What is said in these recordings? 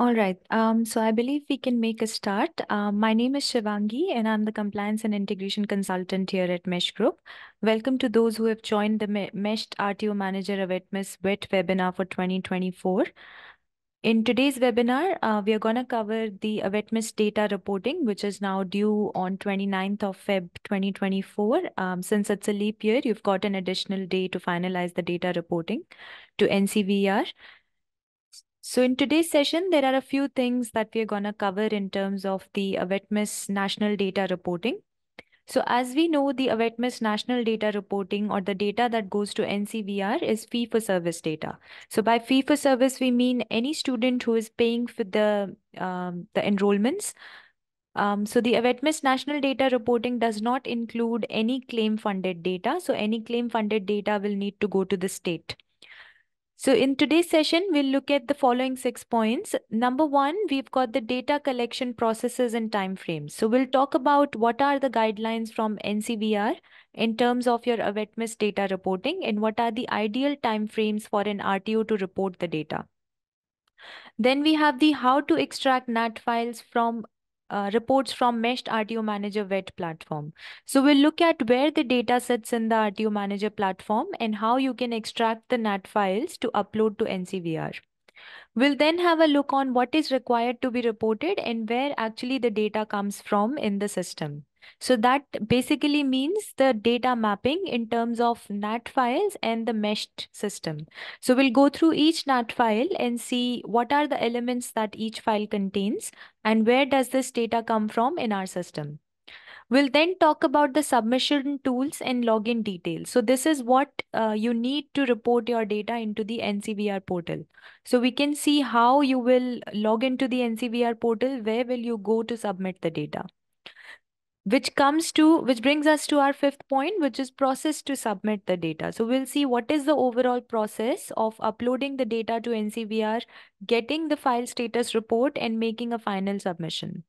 All right. Um, so I believe we can make a start. Uh, my name is Shivangi, and I'm the Compliance and Integration Consultant here at Mesh Group. Welcome to those who have joined the Mesh RTO Manager of AWS WET webinar for 2024. In today's webinar, uh, we are going to cover the AWETMIS data reporting, which is now due on 29th of Feb 2024. Um, since it's a leap year, you've got an additional day to finalize the data reporting to NCVR. So in today's session, there are a few things that we're going to cover in terms of the AWETMIS national data reporting. So as we know, the AWETMIS national data reporting or the data that goes to NCVR is fee-for-service data. So by fee-for-service, we mean any student who is paying for the, um, the enrollments. Um, so the AWETMIS national data reporting does not include any claim-funded data. So any claim-funded data will need to go to the state. So in today's session, we'll look at the following six points. Number one, we've got the data collection processes and timeframes. So we'll talk about what are the guidelines from NCVR in terms of your AWETMIS data reporting and what are the ideal timeframes for an RTO to report the data. Then we have the how to extract NAT files from uh, reports from meshed RTO Manager WET platform. So we'll look at where the data sits in the RTO Manager platform and how you can extract the NAT files to upload to NCVR. We'll then have a look on what is required to be reported and where actually the data comes from in the system. So that basically means the data mapping in terms of NAT files and the meshed system. So we'll go through each NAT file and see what are the elements that each file contains and where does this data come from in our system. We'll then talk about the submission tools and login details. So this is what uh, you need to report your data into the NCVR portal. So we can see how you will log into the NCVR portal, where will you go to submit the data which comes to which brings us to our fifth point which is process to submit the data so we'll see what is the overall process of uploading the data to ncvr getting the file status report and making a final submission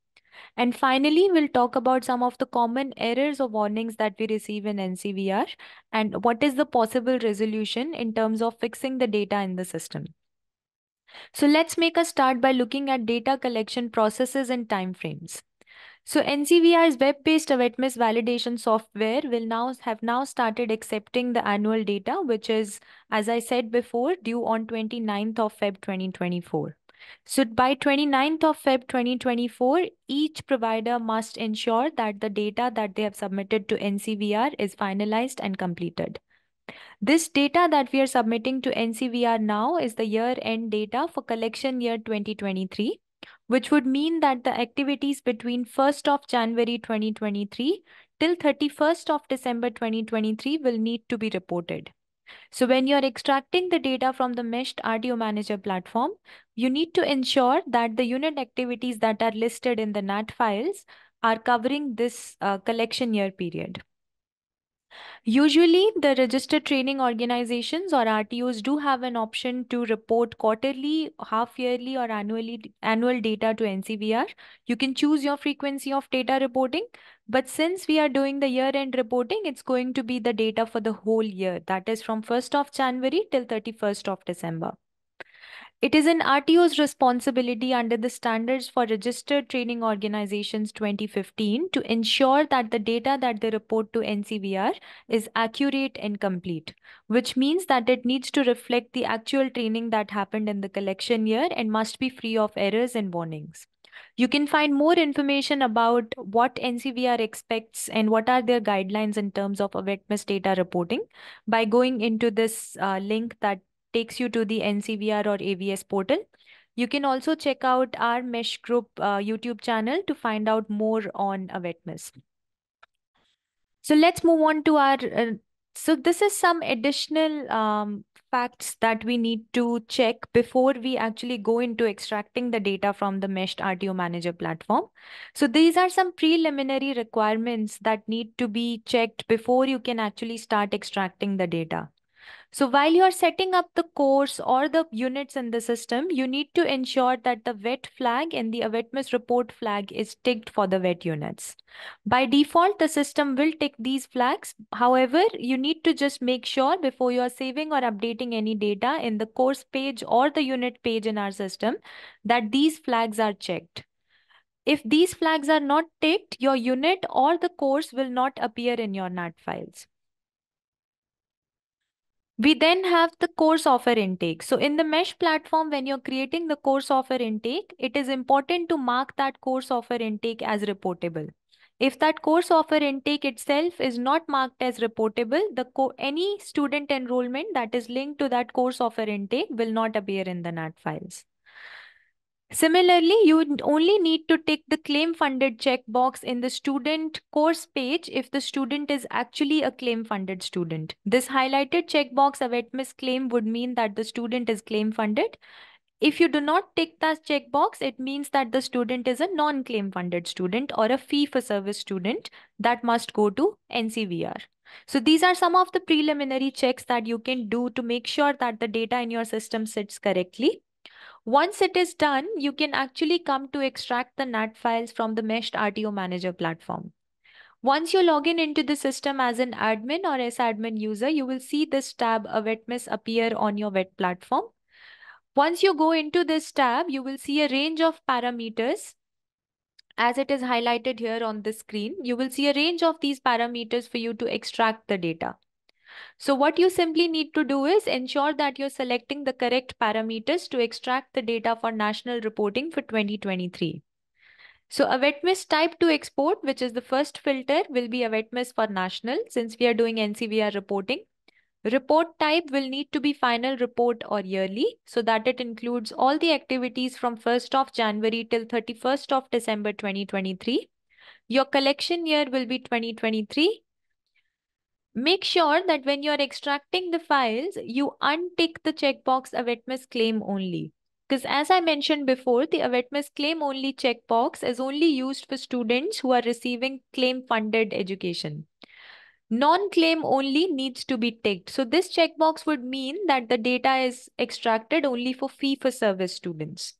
and finally we'll talk about some of the common errors or warnings that we receive in ncvr and what is the possible resolution in terms of fixing the data in the system so let's make a start by looking at data collection processes and timeframes. So NCVI's web-based wetness validation software will now have now started accepting the annual data, which is, as I said before, due on 29th of Feb 2024. So by 29th of Feb 2024, each provider must ensure that the data that they have submitted to NCVR is finalized and completed. This data that we are submitting to NCVR now is the year-end data for collection year 2023 which would mean that the activities between 1st of January 2023 till 31st of December 2023 will need to be reported. So when you're extracting the data from the meshed RDO manager platform, you need to ensure that the unit activities that are listed in the NAT files are covering this uh, collection year period. Usually, the registered training organizations or RTOs do have an option to report quarterly, half yearly, or annually annual data to NCVR. You can choose your frequency of data reporting, but since we are doing the year-end reporting, it's going to be the data for the whole year. That is from 1st of January till 31st of December. It is an RTO's responsibility under the Standards for Registered Training Organizations 2015 to ensure that the data that they report to NCVR is accurate and complete, which means that it needs to reflect the actual training that happened in the collection year and must be free of errors and warnings. You can find more information about what NCVR expects and what are their guidelines in terms of AWATMIS data reporting by going into this uh, link that takes you to the NCVR or ABS portal. You can also check out our Mesh Group uh, YouTube channel to find out more on mesh. So let's move on to our, uh, so this is some additional um, facts that we need to check before we actually go into extracting the data from the meshed RTO manager platform. So these are some preliminary requirements that need to be checked before you can actually start extracting the data. So while you are setting up the course or the units in the system, you need to ensure that the wet flag and the awaitness report flag is ticked for the wet units. By default, the system will tick these flags. However, you need to just make sure before you are saving or updating any data in the course page or the unit page in our system that these flags are checked. If these flags are not ticked, your unit or the course will not appear in your NAT files. We then have the course offer intake. So in the mesh platform, when you're creating the course offer intake, it is important to mark that course offer intake as reportable. If that course offer intake itself is not marked as reportable, the any student enrollment that is linked to that course offer intake will not appear in the NAT files. Similarly, you only need to tick the claim funded checkbox in the student course page if the student is actually a claim funded student. This highlighted checkbox await claim would mean that the student is claim funded. If you do not tick that checkbox, it means that the student is a non-claim funded student or a fee for service student that must go to NCVR. So these are some of the preliminary checks that you can do to make sure that the data in your system sits correctly. Once it is done, you can actually come to extract the NAT files from the meshed RTO manager platform. Once you log in into the system as an admin or admin user, you will see this tab a miss, appear on your WET platform. Once you go into this tab, you will see a range of parameters as it is highlighted here on the screen. You will see a range of these parameters for you to extract the data. So what you simply need to do is ensure that you're selecting the correct parameters to extract the data for national reporting for 2023. So a wet miss type to export, which is the first filter, will be a wet miss for national since we are doing NCVR reporting. Report type will need to be final report or yearly so that it includes all the activities from 1st of January till 31st of December 2023. Your collection year will be 2023 Make sure that when you're extracting the files, you untick the checkbox awetness claim only. Because as I mentioned before, the awetness claim only checkbox is only used for students who are receiving claim funded education. Non-claim only needs to be ticked. So this checkbox would mean that the data is extracted only for fee-for-service students.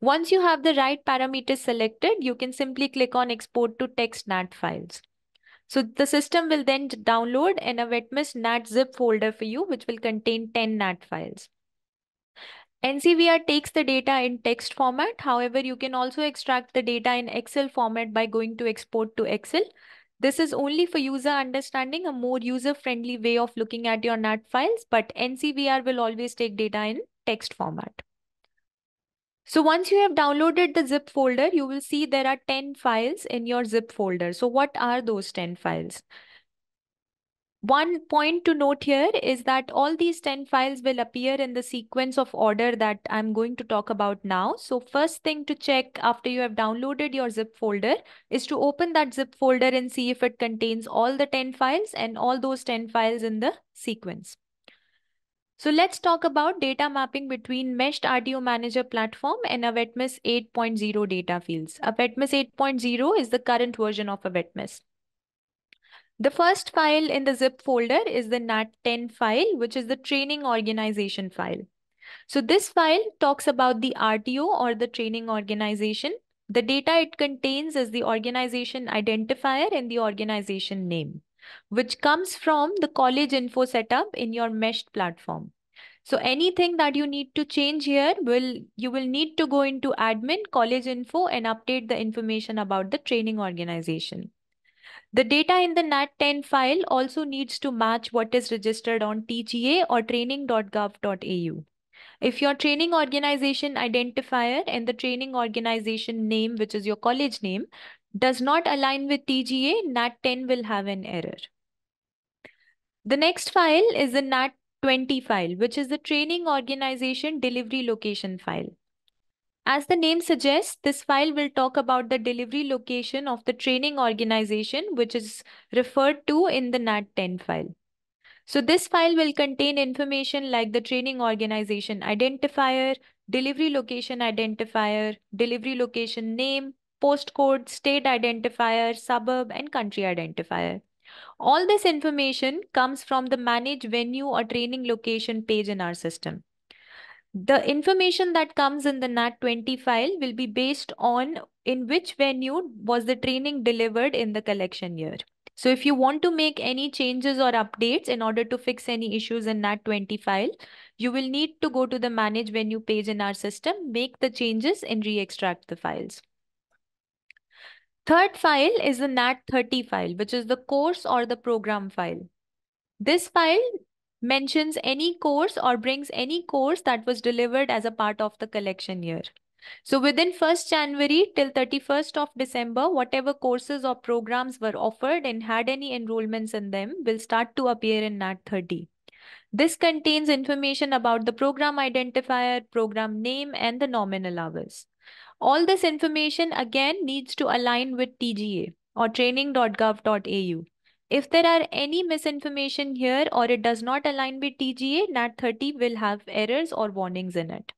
Once you have the right parameters selected, you can simply click on export to text NAT files. So the system will then download an awetmist NAT zip folder for you, which will contain 10 NAT files. NCVR takes the data in text format. However, you can also extract the data in Excel format by going to export to Excel. This is only for user understanding, a more user-friendly way of looking at your NAT files, but NCVR will always take data in text format. So once you have downloaded the zip folder, you will see there are 10 files in your zip folder. So what are those 10 files? One point to note here is that all these 10 files will appear in the sequence of order that I'm going to talk about now. So first thing to check after you have downloaded your zip folder is to open that zip folder and see if it contains all the 10 files and all those 10 files in the sequence. So let's talk about data mapping between meshed RDO manager platform and AvetMIS 8.0 data fields. AvetMIS 8.0 is the current version of AvetMIS. The first file in the zip folder is the NAT10 file, which is the training organization file. So this file talks about the RTO or the training organization. The data it contains is the organization identifier and the organization name which comes from the college info setup in your meshed platform. So anything that you need to change here will you will need to go into admin college info and update the information about the training organization. The data in the NAT10 file also needs to match what is registered on TGA or training.gov.au. If your training organization identifier and the training organization name, which is your college name, does not align with TGA, NAT10 will have an error. The next file is the NAT20 file, which is the Training Organization Delivery Location file. As the name suggests, this file will talk about the delivery location of the training organization, which is referred to in the NAT10 file. So this file will contain information like the training organization identifier, delivery location identifier, delivery location name, postcode, state identifier, suburb, and country identifier. All this information comes from the manage venue or training location page in our system. The information that comes in the NAT20 file will be based on in which venue was the training delivered in the collection year. So if you want to make any changes or updates in order to fix any issues in NAT20 file, you will need to go to the manage venue page in our system, make the changes and re-extract the files. Third file is the NAT30 file, which is the course or the program file. This file mentions any course or brings any course that was delivered as a part of the collection year. So within 1st January till 31st of December, whatever courses or programs were offered and had any enrollments in them will start to appear in NAT 30. This contains information about the program identifier, program name, and the nominal hours. All this information again needs to align with TGA or training.gov.au. If there are any misinformation here or it does not align with TGA, NAT30 will have errors or warnings in it.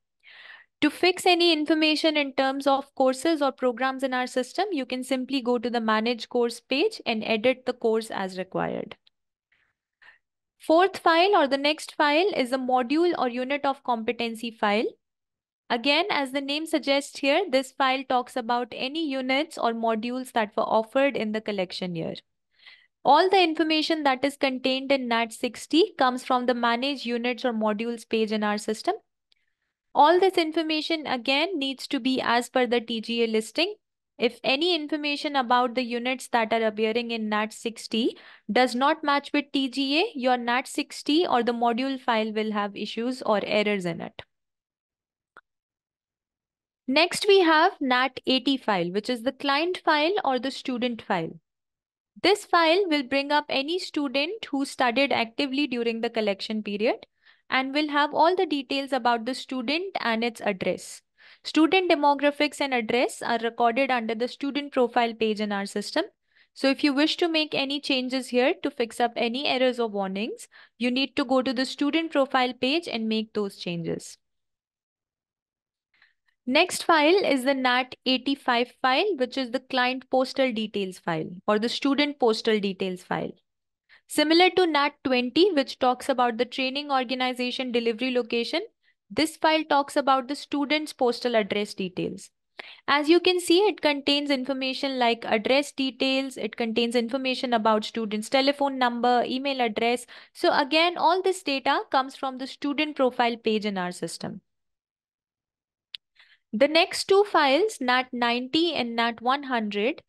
To fix any information in terms of courses or programs in our system, you can simply go to the Manage Course page and edit the course as required. Fourth file or the next file is a module or unit of competency file. Again, as the name suggests here, this file talks about any units or modules that were offered in the collection year. All the information that is contained in NAT60 comes from the Manage Units or Modules page in our system. All this information again needs to be as per the TGA listing. If any information about the units that are appearing in NAT60 does not match with TGA, your NAT60 or the module file will have issues or errors in it. Next, we have NAT80 file, which is the client file or the student file. This file will bring up any student who studied actively during the collection period and will have all the details about the student and its address. Student demographics and address are recorded under the student profile page in our system. So if you wish to make any changes here to fix up any errors or warnings, you need to go to the student profile page and make those changes. Next file is the NAT85 file, which is the client postal details file or the student postal details file. Similar to NAT20, which talks about the training organization delivery location, this file talks about the student's postal address details. As you can see, it contains information like address details, it contains information about student's telephone number, email address. So again, all this data comes from the student profile page in our system. The next two files, NAT90 and NAT100,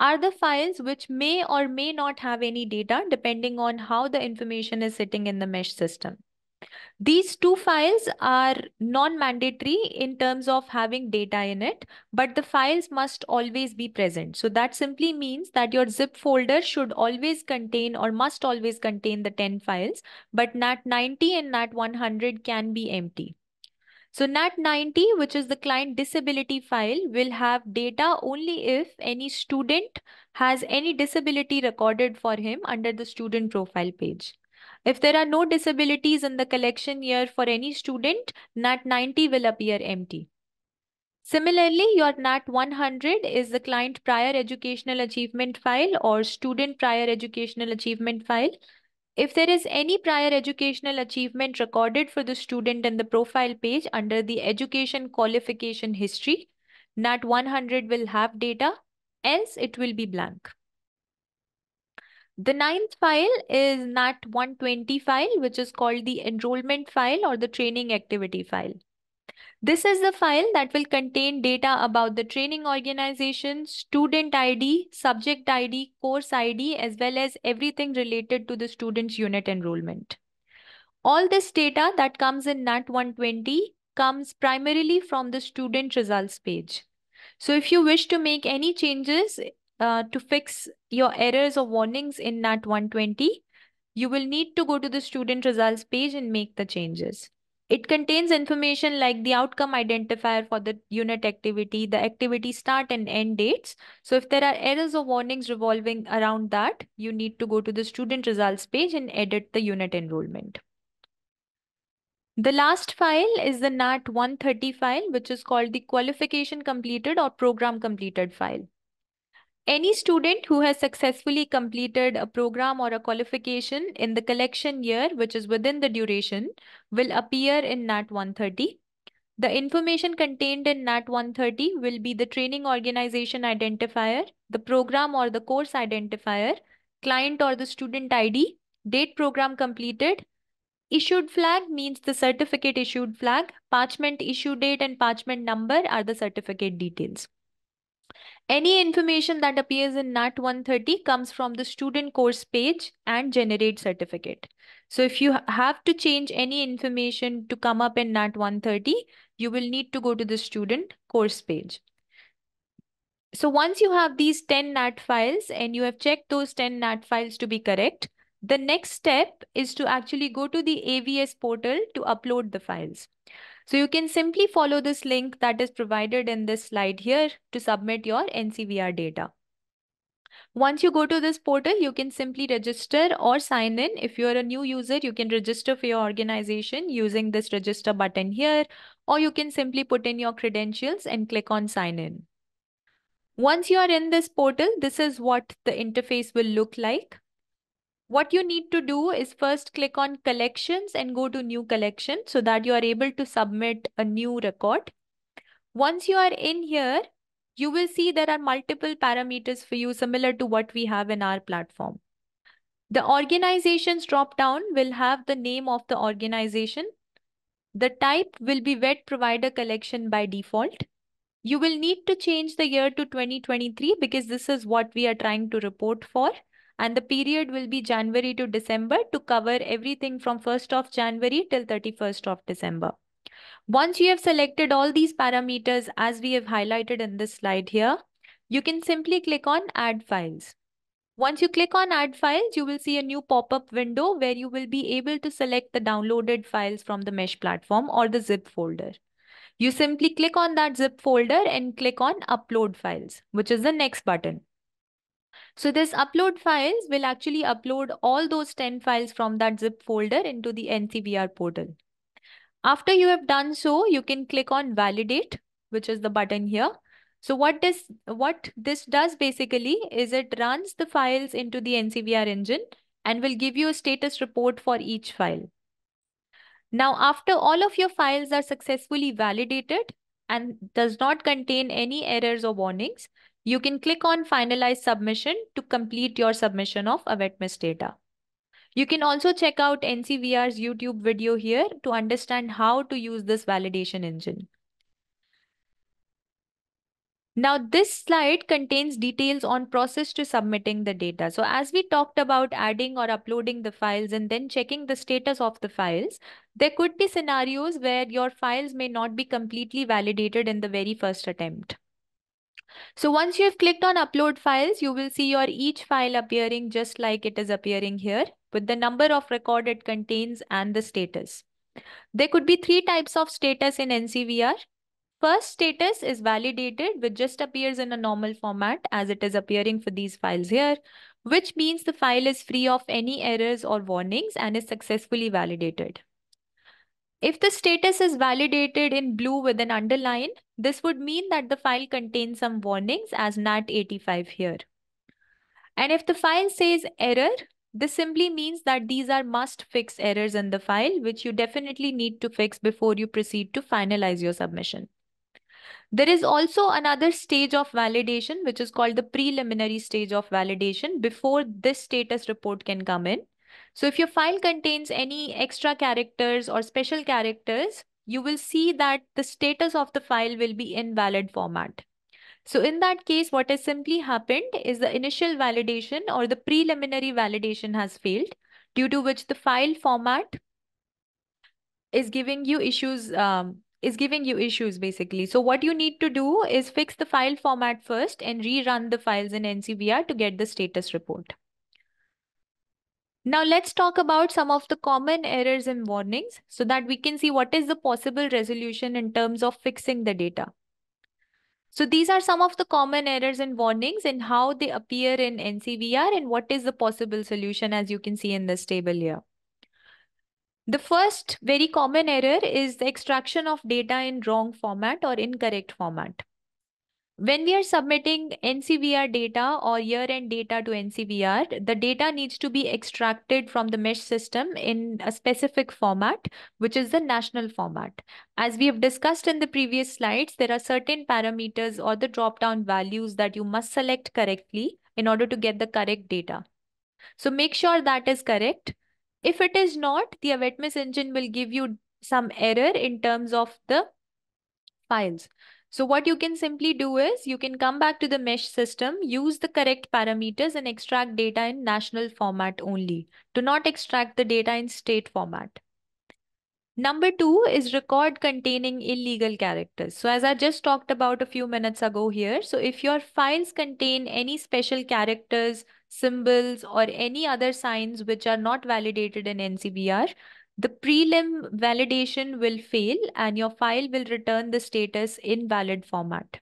are the files which may or may not have any data depending on how the information is sitting in the mesh system. These two files are non-mandatory in terms of having data in it, but the files must always be present. So that simply means that your zip folder should always contain or must always contain the 10 files, but NAT90 and NAT100 can be empty. So NAT90, which is the client disability file, will have data only if any student has any disability recorded for him under the student profile page. If there are no disabilities in the collection year for any student, NAT90 will appear empty. Similarly, your NAT100 is the client prior educational achievement file or student prior educational achievement file if there is any prior educational achievement recorded for the student in the profile page under the education qualification history, NAT 100 will have data, else it will be blank. The ninth file is NAT 120 file, which is called the enrollment file or the training activity file. This is the file that will contain data about the training organization, student ID, subject ID, course ID, as well as everything related to the student's unit enrollment. All this data that comes in NAT 120 comes primarily from the student results page. So if you wish to make any changes uh, to fix your errors or warnings in NAT 120, you will need to go to the student results page and make the changes. It contains information like the outcome identifier for the unit activity, the activity start and end dates. So if there are errors or warnings revolving around that, you need to go to the student results page and edit the unit enrollment. The last file is the NAT 130 file, which is called the qualification completed or program completed file. Any student who has successfully completed a program or a qualification in the collection year, which is within the duration, will appear in NAT 130. The information contained in NAT 130 will be the training organization identifier, the program or the course identifier, client or the student ID, date program completed, Issued flag means the certificate issued flag. Parchment issue date and parchment number are the certificate details. Any information that appears in NAT 130 comes from the student course page and generate certificate. So if you have to change any information to come up in NAT 130, you will need to go to the student course page. So once you have these 10 NAT files and you have checked those 10 NAT files to be correct, the next step is to actually go to the AVS portal to upload the files. So you can simply follow this link that is provided in this slide here to submit your NCVR data. Once you go to this portal, you can simply register or sign in. If you're a new user, you can register for your organization using this register button here, or you can simply put in your credentials and click on sign in. Once you are in this portal, this is what the interface will look like. What you need to do is first click on collections and go to new collection so that you are able to submit a new record. Once you are in here, you will see there are multiple parameters for you similar to what we have in our platform. The organizations drop down will have the name of the organization. The type will be wet provider collection by default. You will need to change the year to 2023 because this is what we are trying to report for and the period will be January to December to cover everything from 1st of January till 31st of December. Once you have selected all these parameters as we have highlighted in this slide here, you can simply click on add files. Once you click on add files, you will see a new pop-up window where you will be able to select the downloaded files from the mesh platform or the zip folder. You simply click on that zip folder and click on upload files, which is the next button. So this upload files will actually upload all those 10 files from that zip folder into the NCBR portal. After you have done so, you can click on validate, which is the button here. So what does what this does basically is it runs the files into the NCBR engine and will give you a status report for each file. Now, after all of your files are successfully validated and does not contain any errors or warnings, you can click on finalize submission to complete your submission of AWETMIS data. You can also check out NCVR's YouTube video here to understand how to use this validation engine. Now this slide contains details on process to submitting the data. So as we talked about adding or uploading the files and then checking the status of the files, there could be scenarios where your files may not be completely validated in the very first attempt. So once you have clicked on upload files, you will see your each file appearing just like it is appearing here with the number of record it contains and the status. There could be three types of status in NCVR. First status is validated, which just appears in a normal format as it is appearing for these files here, which means the file is free of any errors or warnings and is successfully validated. If the status is validated in blue with an underline, this would mean that the file contains some warnings as NAT85 here. And if the file says error, this simply means that these are must fix errors in the file, which you definitely need to fix before you proceed to finalize your submission. There is also another stage of validation, which is called the preliminary stage of validation before this status report can come in. So if your file contains any extra characters or special characters, you will see that the status of the file will be in valid format. So in that case, what has simply happened is the initial validation or the preliminary validation has failed, due to which the file format is giving you issues um, is giving you issues basically. So what you need to do is fix the file format first and rerun the files in NCBR to get the status report. Now let's talk about some of the common errors and warnings so that we can see what is the possible resolution in terms of fixing the data. So these are some of the common errors and warnings and how they appear in NCVR and what is the possible solution as you can see in this table here. The first very common error is the extraction of data in wrong format or incorrect format. When we are submitting NCVR data or year-end data to NCVR, the data needs to be extracted from the mesh system in a specific format, which is the national format. As we have discussed in the previous slides, there are certain parameters or the drop-down values that you must select correctly in order to get the correct data. So make sure that is correct. If it is not, the Avetmos engine will give you some error in terms of the files. So what you can simply do is you can come back to the mesh system, use the correct parameters and extract data in national format only. Do not extract the data in state format. Number two is record containing illegal characters. So as I just talked about a few minutes ago here, so if your files contain any special characters, symbols or any other signs which are not validated in NCBR, the prelim validation will fail and your file will return the status invalid format.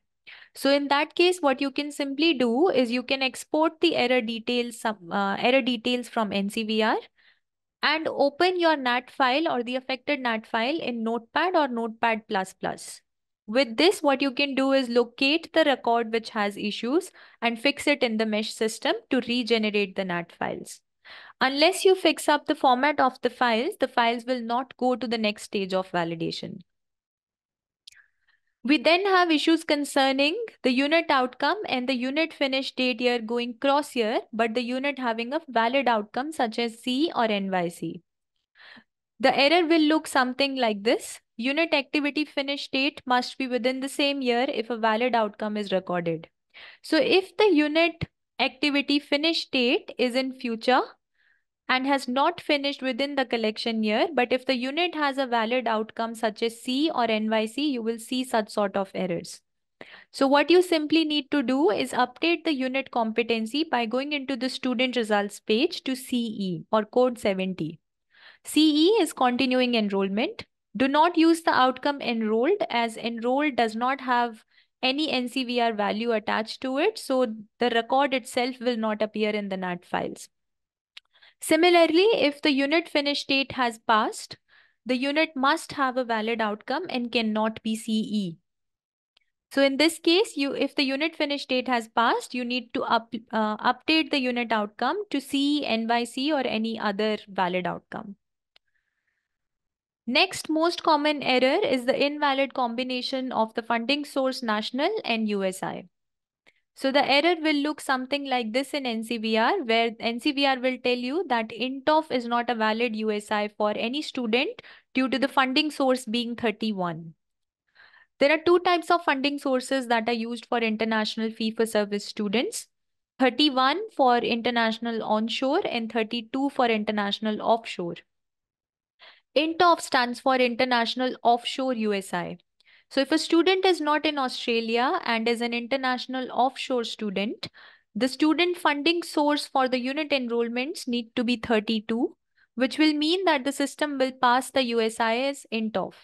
So in that case, what you can simply do is you can export the error details, some uh, error details from NCVR and open your NAT file or the affected NAT file in Notepad or Notepad++. With this, what you can do is locate the record which has issues and fix it in the mesh system to regenerate the NAT files. Unless you fix up the format of the files, the files will not go to the next stage of validation. We then have issues concerning the unit outcome and the unit finish date year going cross year, but the unit having a valid outcome such as C or NYC. The error will look something like this. Unit activity finish date must be within the same year if a valid outcome is recorded. So if the unit activity finish date is in future, and has not finished within the collection year. But if the unit has a valid outcome such as C or NYC, you will see such sort of errors. So what you simply need to do is update the unit competency by going into the student results page to CE or code 70. CE is continuing enrollment. Do not use the outcome enrolled as enrolled does not have any NCVR value attached to it. So the record itself will not appear in the NAT files. Similarly, if the unit finish date has passed, the unit must have a valid outcome and cannot be CE. So in this case, you if the unit finish date has passed, you need to up, uh, update the unit outcome to CE, NYC or any other valid outcome. Next most common error is the invalid combination of the funding source national and USI. So the error will look something like this in NCVR, where NCVR will tell you that INTOF is not a valid USI for any student due to the funding source being 31. There are two types of funding sources that are used for international fee-for-service students. 31 for international onshore and 32 for international offshore. INTOF stands for International Offshore USI. So if a student is not in Australia and is an international offshore student, the student funding source for the unit enrollments need to be 32, which will mean that the system will pass the USIS INTOF.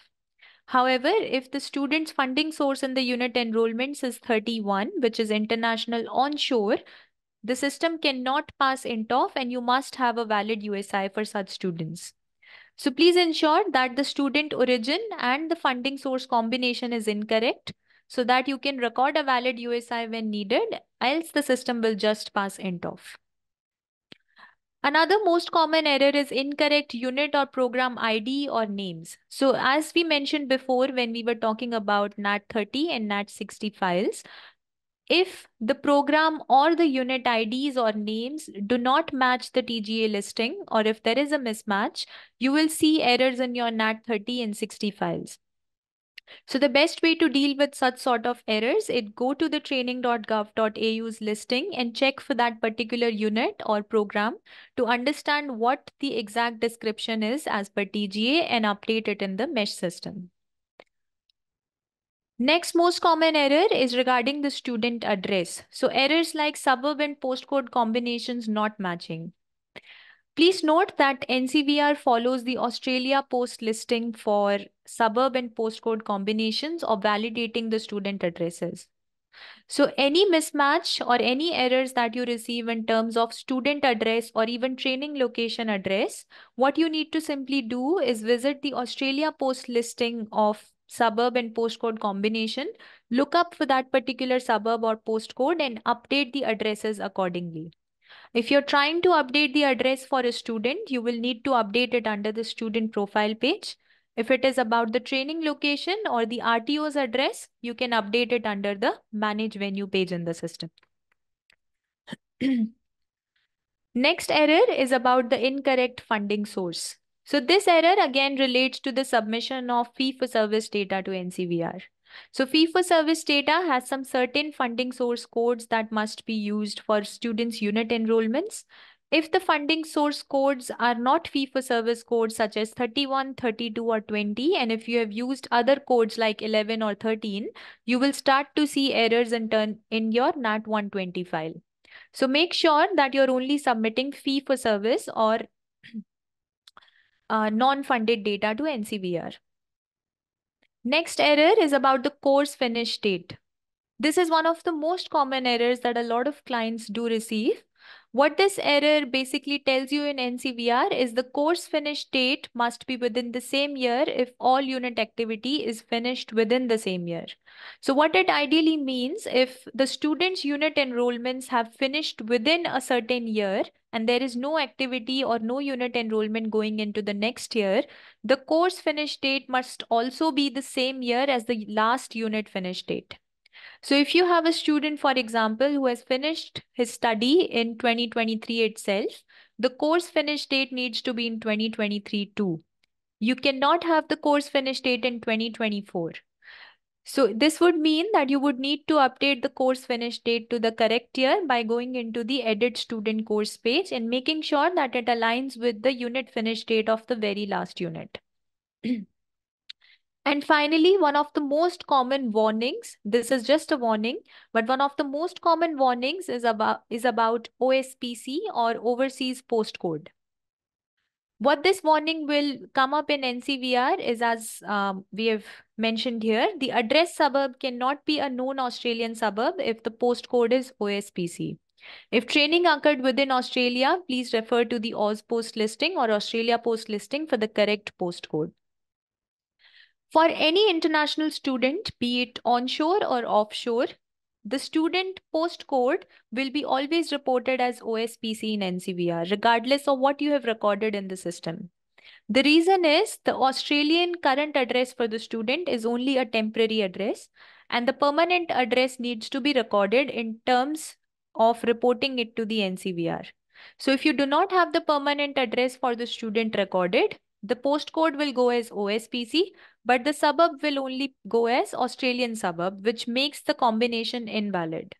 However, if the student's funding source in the unit enrollments is 31, which is international onshore, the system cannot pass INTOF and you must have a valid USI for such students. So please ensure that the student origin and the funding source combination is incorrect so that you can record a valid USI when needed, else the system will just pass end off. Another most common error is incorrect unit or program ID or names. So as we mentioned before when we were talking about NAT30 and NAT60 files, if the program or the unit IDs or names do not match the TGA listing or if there is a mismatch, you will see errors in your NAT 30 and 60 files. So the best way to deal with such sort of errors is go to the training.gov.au's listing and check for that particular unit or program to understand what the exact description is as per TGA and update it in the mesh system. Next most common error is regarding the student address. So errors like suburb and postcode combinations not matching. Please note that NCVR follows the Australia post listing for suburb and postcode combinations or validating the student addresses. So any mismatch or any errors that you receive in terms of student address or even training location address, what you need to simply do is visit the Australia post listing of suburb and postcode combination, look up for that particular suburb or postcode and update the addresses accordingly. If you're trying to update the address for a student, you will need to update it under the student profile page. If it is about the training location or the RTO's address, you can update it under the manage venue page in the system. Next error is about the incorrect funding source. So this error again relates to the submission of fee-for-service data to NCVR. So fee-for-service data has some certain funding source codes that must be used for students' unit enrollments. If the funding source codes are not fee-for-service codes such as 31, 32 or 20 and if you have used other codes like 11 or 13, you will start to see errors in, turn in your NAT 120 file. So make sure that you're only submitting fee for service or uh, non-funded data to NCBR. Next error is about the course finish date. This is one of the most common errors that a lot of clients do receive what this error basically tells you in NCVR is the course finish date must be within the same year if all unit activity is finished within the same year. So what it ideally means if the student's unit enrollments have finished within a certain year and there is no activity or no unit enrollment going into the next year, the course finish date must also be the same year as the last unit finish date. So if you have a student, for example, who has finished his study in 2023 itself, the course finish date needs to be in 2023 too. You cannot have the course finish date in 2024. So this would mean that you would need to update the course finish date to the correct year by going into the edit student course page and making sure that it aligns with the unit finish date of the very last unit. And finally, one of the most common warnings, this is just a warning, but one of the most common warnings is about, is about OSPC or overseas postcode. What this warning will come up in NCVR is as um, we have mentioned here, the address suburb cannot be a known Australian suburb if the postcode is OSPC. If training occurred within Australia, please refer to the Oz post listing or Australia post listing for the correct postcode. For any international student, be it onshore or offshore, the student postcode will be always reported as OSPC in NCVR, regardless of what you have recorded in the system. The reason is the Australian current address for the student is only a temporary address and the permanent address needs to be recorded in terms of reporting it to the NCVR. So if you do not have the permanent address for the student recorded, the postcode will go as OSPC but the suburb will only go as Australian suburb, which makes the combination invalid.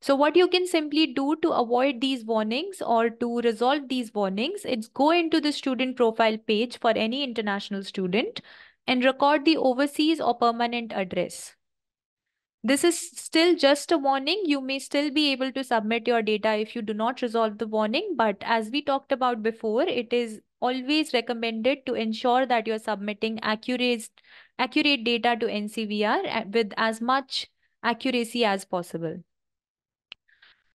So what you can simply do to avoid these warnings or to resolve these warnings is go into the student profile page for any international student and record the overseas or permanent address. This is still just a warning. You may still be able to submit your data if you do not resolve the warning. But as we talked about before, it is always recommended to ensure that you're submitting accurate, accurate data to NCVR eh, with as much accuracy as possible.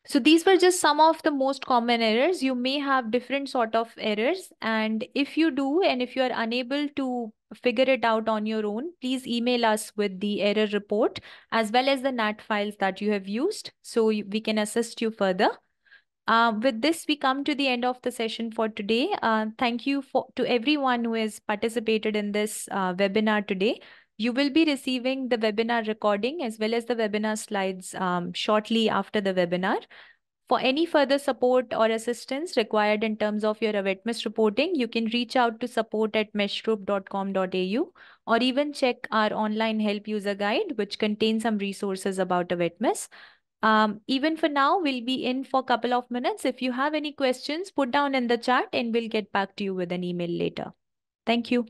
So these were just some of the most common errors. You may have different sort of errors. And if you do, and if you are unable to figure it out on your own, please email us with the error report as well as the NAT files that you have used so we can assist you further. Uh, with this, we come to the end of the session for today. Uh, thank you for, to everyone who has participated in this uh, webinar today. You will be receiving the webinar recording as well as the webinar slides um, shortly after the webinar. For any further support or assistance required in terms of your AWETMIS reporting, you can reach out to support at meshgroup.com.au or even check our online help user guide, which contains some resources about AWETMIS. Um, even for now, we'll be in for a couple of minutes. If you have any questions, put down in the chat and we'll get back to you with an email later. Thank you.